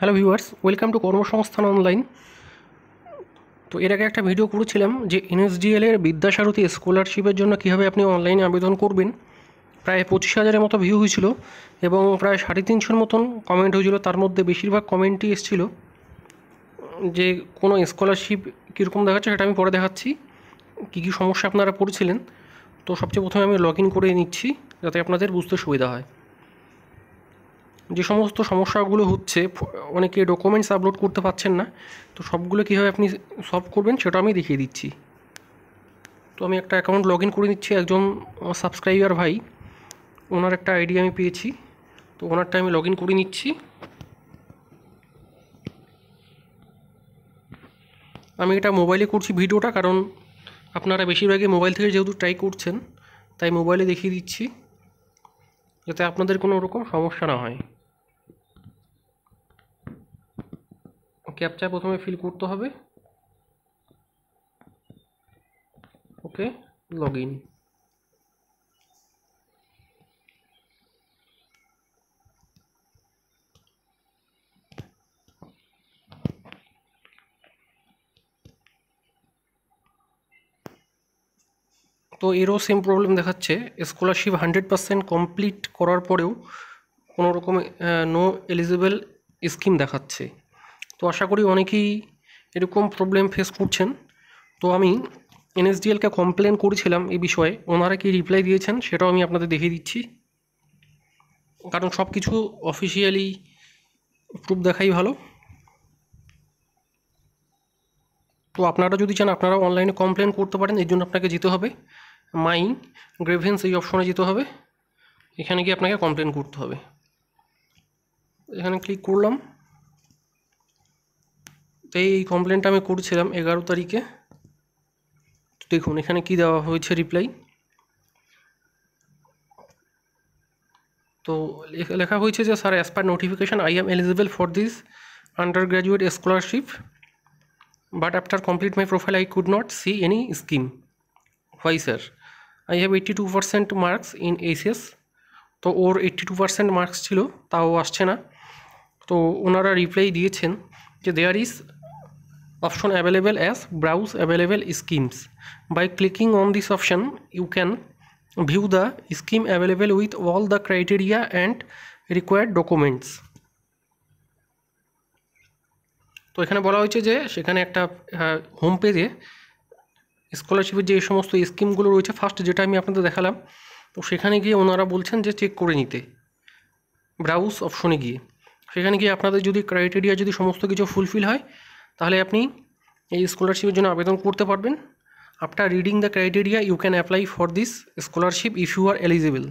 hello viewers welcome to কর্মসংস্থান online তো এর আগে একটা ভিডিও করেছিলাম যে এনএসডিএল এর বিদ্যাসারথী স্কলারশিপের জন্য কীভাবে আপনি অনলাইনে আবেদন করবেন প্রায় পঁচিশ হাজারের মতো ভিউ হয়েছিল এবং প্রায় সাড়ে তিনশোর মতন কমেন্ট হয়েছিল তার মধ্যে বেশিরভাগ কমেন্টই এসেছিল যে কোনো স্কলারশিপ কীরকম দেখাচ্ছে সেটা আমি পরে দেখাচ্ছি কী কী সমস্যা আপনারা পড়েছিলেন তো সবচেয়ে প্রথমে আমি লগ ইন করে নিচ্ছি যাতে আপনাদের বুঝতে সুবিধা হয় যে সমস্ত সমস্যাগুলো হচ্ছে অনেকে ডকুমেন্টস আপলোড করতে পারছেন না তো সবগুলো কীভাবে আপনি সলভ করবেন সেটা আমি দেখিয়ে দিচ্ছি তো আমি একটা অ্যাকাউন্ট লগ করে নিচ্ছি একজন সাবস্ক্রাইবার ভাই ওনার একটা আইডি আমি পেয়েছি তো ওনারটা আমি লগ করে নিচ্ছি আমি এটা মোবাইলে করছি ভিডিওটা কারণ আপনারা বেশিরভাগই মোবাইল থেকে যেহেতু ট্রাই করছেন তাই মোবাইলে দেখিয়ে দিচ্ছি যাতে আপনাদের কোনো রকম সমস্যা না হয় ক্যাপচা প্রথমে ফিল করতে হবে ওকে লগ ইন তো এরও সেম প্রবলেম দেখাচ্ছে স্কলারশিপ হান্ড্রেড পার্সেন্ট কমপ্লিট করার পরেও কোনো নো এলিজিবল স্কিম দেখাচ্ছে তো আশা করি অনেকেই এরকম প্রবলেম ফেস করছেন তো আমি এনএসডিএলকে কমপ্লেন করেছিলাম এই বিষয়ে ওনারা কি রিপ্লাই দিয়েছেন সেটাও আমি আপনাদের দেখিয়ে দিচ্ছি কারণ সব কিছু অফিসিয়ালি প্রুফ দেখাই ভালো তো আপনারা যদি চান আপনারা অনলাইনে কমপ্লেন করতে পারেন এর জন্য আপনাকে যেতে হবে মাই গ্রেভেন্স এই অপশনে যেতে হবে এখানে গিয়ে আপনাকে কমপ্লেন করতে হবে এখানে ক্লিক করলাম তো এই কমপ্লেনটা আমি করছিলাম এগারো তারিখে দেখুন এখানে কি দেওয়া হয়েছে রিপ্লাই তো লেখা হয়েছে যে sir as per notification I am eligible for this undergraduate scholarship but after complete my profile I could not see any scheme why sir I have eighty two percent marks in HS তো ওর eighty two percent marks ছিল তাও আসছে না তো ওনারা reply দিয়েছেন যে there is option available as browse available schemes by clicking on this option you can view the scheme available with all the criteria and required documents তো এখানে বলা হয়েছে যে সেখানে একটা হোম পেজে স্কলারশিপের যে এই সমস্ত স্কিমগুলো রয়েছে ফার্স্ট যেটা আমি আপনাদের দেখালাম তো সেখানে গিয়ে ওনারা বলছেন যে চেক করে নিতে ব্রাউজ অপশনে গিয়ে সেখানে গিয়ে আপনাদের যদি ক্রাইটেরিয়া যদি সমস্ত কিছু ফুলফিল হয় তাহলে আপনি এই স্কলারশিপের জন্য আবেদন করতে পারবেন after reading the criteria you can apply for this scholarship if you are eligible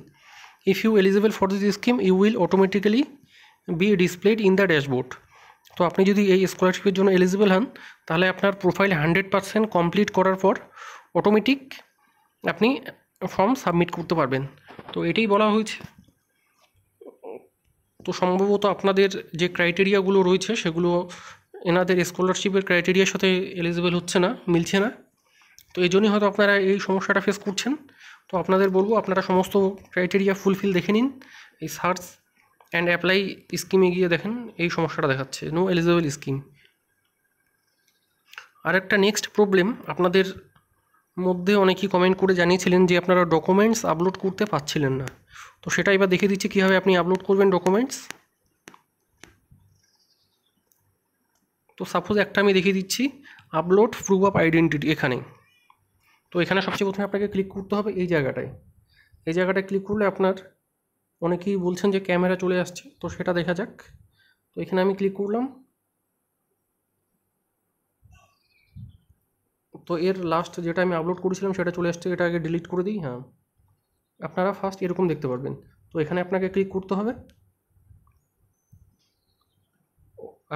if you eligible for this scheme you will automatically be displayed in the dashboard তো আপনি যদি এই স্কলারশিপের জন্য এলিজিবল হন তাহলে আপনার প্রোফাইল হান্ড্রেড পারসেন্ট কমপ্লিট করার পর অটোমেটিক আপনি ফর্ম সাবমিট করতে পারবেন তো এটাই বলা হয়েছে তো সম্ভবত আপনাদের যে ক্রাইটেরিয়াগুলো রয়েছে সেগুলো এনাদের স্কলারশিপের ক্রাইটেরিয়ার সাথে এলিজিবেল হচ্ছে না মিলছে না তো এই জন্যই হয়তো আপনারা এই সমস্যাটা ফেস করছেন তো আপনাদের বলবো আপনারা সমস্ত ক্রাইটেরিয়া ফুলফিল দেখে নিন এই সার্চ অ্যান্ড অ্যাপ্লাই স্কিমে গিয়ে দেখেন এই সমস্যাটা দেখাচ্ছে নো এলিজিবল স্কিম আর একটা নেক্সট প্রবলেম আপনাদের মধ্যে অনেকেই কমেন্ট করে জানিয়েছিলেন যে আপনারা ডকুমেন্টস আপলোড করতে পারছিলেন না তো সেটা এবার দেখে দিচ্ছি কীভাবে আপনি আপলোড করবেন ডকুমেন্টস তো সাপোজ একটা আমি দেখিয়ে দিচ্ছি আপলোড প্রুফ অফ আইডেন্টিটি এখানে তো এখানে সবচেয়ে প্রথমে আপনাকে ক্লিক করতে হবে এই জায়গাটায় এই জায়গাটায় ক্লিক করলে আপনার অনেকেই বলছেন যে ক্যামেরা চলে আসছে তো সেটা দেখা যাক তো এখানে আমি ক্লিক করলাম তো এর লাস্ট যেটা আমি আপলোড করেছিলাম সেটা চলে আসছে এটা আগে ডিলিট করে দিই হ্যাঁ আপনারা ফার্স্ট এরকম দেখতে পারবেন তো এখানে আপনাকে ক্লিক করতে হবে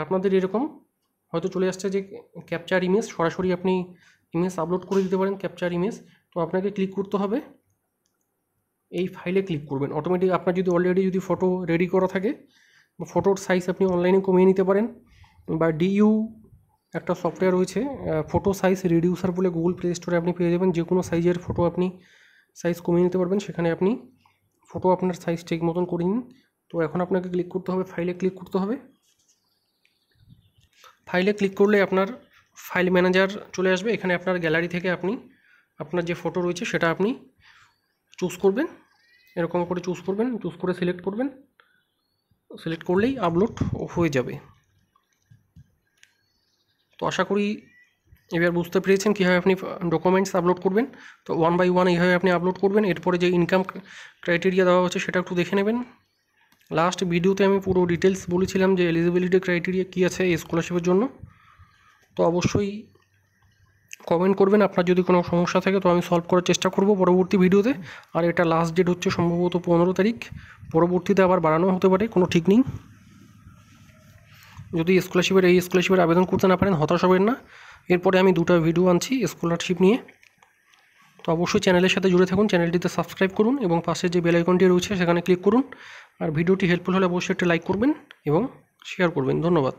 আপনাদের এরকম হয়তো চলে আসছে যে ক্যাপচার ইমেজ সরাসরি আপনি ইমেজ আপলোড করে দিতে পারেন ক্যাপচার ইমেজ তো আপনাকে ক্লিক করতে হবে এই ফাইলে ক্লিক করবেন অটোমেটিক আপনার যদি অলরেডি যদি ফটো রেডি করা থাকে ফটোর সাইজ আপনি অনলাইনে কমিয়ে নিতে পারেন বা ডিইউ একটা সফটওয়্যার রয়েছে ফটো সাইজ রিডিউসার বলে গুগল প্লে স্টোরে আপনি পেয়ে যাবেন যে কোনো সাইজের ফটো আপনি সাইজ কমিয়ে নিতে পারবেন সেখানে আপনি ফটো আপনার সাইজ ঠিক মতন করে নিন তো এখন আপনাকে ক্লিক করতে হবে ফাইলে ক্লিক করতে হবে ফাইলে ক্লিক করলে আপনার ফাইল ম্যানেজার চলে আসবে এখানে আপনার গ্যালারি থেকে আপনি আপনার যে ফটো রয়েছে সেটা আপনি চুজ করবেন এরকম করে চুজ করবেন চুজ করে সিলেক্ট করবেন সিলেক্ট করলেই আপলোড হয়ে যাবে তো আশা করি এবার বুঝতে পেরেছেন কীভাবে আপনি ডকুমেন্টস আপলোড করবেন তো ওয়ান বাই ওয়ান এইভাবে আপনি আপলোড করবেন এরপরে যে ইনকাম ক্রাইটেরিয়া দেওয়া হচ্ছে সেটা একটু দেখে নেবেন লাস্ট ভিডিওতে আমি পুরো ডিটেলস বলেছিলাম যে এলিজিবিলিটি ক্রাইটেরিয়া কী আছে এই স্কলারশিপের জন্য তো অবশ্যই কমেন্ট করবেন আপনার যদি কোনো সমস্যা থাকে তো আমি সলভ করার চেষ্টা করব পরবর্তী ভিডিওতে আর এটা লাস্ট ডেট হচ্ছে সম্ভবত পনেরো তারিখ পরবর্তীতে আবার বাড়ানো হতে পারে কোনো ঠিক নেই যদি স্কলারশিপের এই স্কলারশিপের আবেদন করতে না পারেন হতাশ হবেন না এরপরে আমি দুটো ভিডিও আনছি স্কলারশিপ নিয়ে তো অবশ্যই চ্যানেলের সাথে জুড়ে থাকুন চ্যানেলটিতে সাবস্ক্রাইব করুন এবং পাশে যে বেল আইকনটি রয়েছে সেখানে ক্লিক করুন আর ভিডিওটি হেল্পফুল হলে অবশ্যই একটা লাইক করবেন এবং শেয়ার করবেন ধন্যবাদ